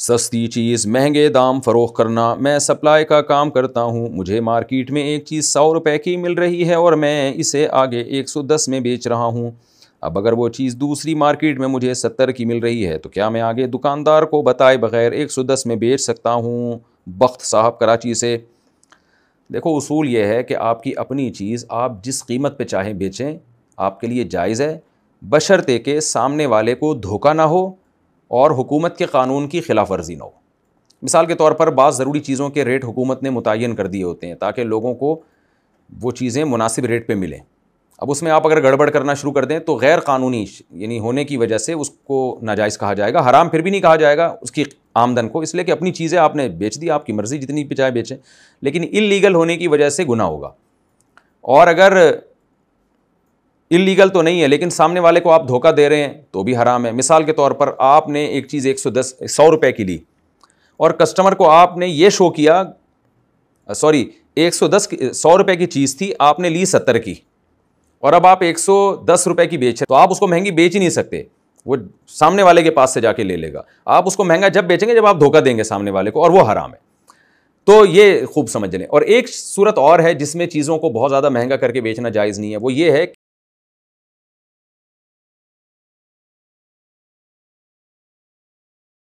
सस्ती चीज़ महंगे दाम फरोख करना मैं सप्लाई का काम करता हूँ मुझे मार्केट में एक चीज़ सौ रुपए की मिल रही है और मैं इसे आगे 110 में बेच रहा हूँ अब अगर वो चीज़ दूसरी मार्केट में मुझे सत्तर की मिल रही है तो क्या मैं आगे दुकानदार को बताए बगैर 110 में बेच सकता हूँ बख्त साहब कराची से देखो उसूल ये है कि आपकी अपनी चीज़ आप जिस कीमत पर चाहें बेचें आपके लिए जायज़ है बशर्ते के सामने वाले को धोखा ना हो और हुकूमत के कानून की खिलाफ वर्जी ना हो मिसाल के तौर पर बाज़ ज़रूरी चीज़ों के रेट हुकूमत ने मुतन कर दिए होते हैं ताकि लोगों को वो चीज़ें मुनासिब रेट पर मिलें अब उसमें आप अगर गड़बड़ करना शुरू कर दें तो गैर कानूनी यानी होने की वजह से उसको नाजायज़ कहा जाएगा हराम फिर भी नहीं कहा जाएगा उसकी आमदन को इसलिए कि अपनी चीज़ें आपने बेच दी आपकी मर्ज़ी जितनी भी चाहे बेचें लेकिन इलीगल होने की वजह से गुना होगा और अगर इलीगल तो नहीं है लेकिन सामने वाले को आप धोखा दे रहे हैं तो भी हराम है मिसाल के तौर पर आपने एक चीज़ एक सौ दस सौ रुपये की ली और कस्टमर को आपने ये शो किया सॉरी एक सौ दस सौ रुपये की चीज़ थी आपने ली सत्तर की और अब आप एक सौ दस रुपये की बेच तो आप उसको महंगी बेच ही नहीं सकते वो सामने वाले के पास से जाके ले लेगा आप उसको महंगा जब बेचेंगे जब आप धोखा देंगे सामने वाले को और वो हराम है तो ये खूब समझ लें और एक सूरत और है जिसमें चीज़ों को बहुत ज़्यादा महंगा करके बेचना जायज़ नहीं है वो ये है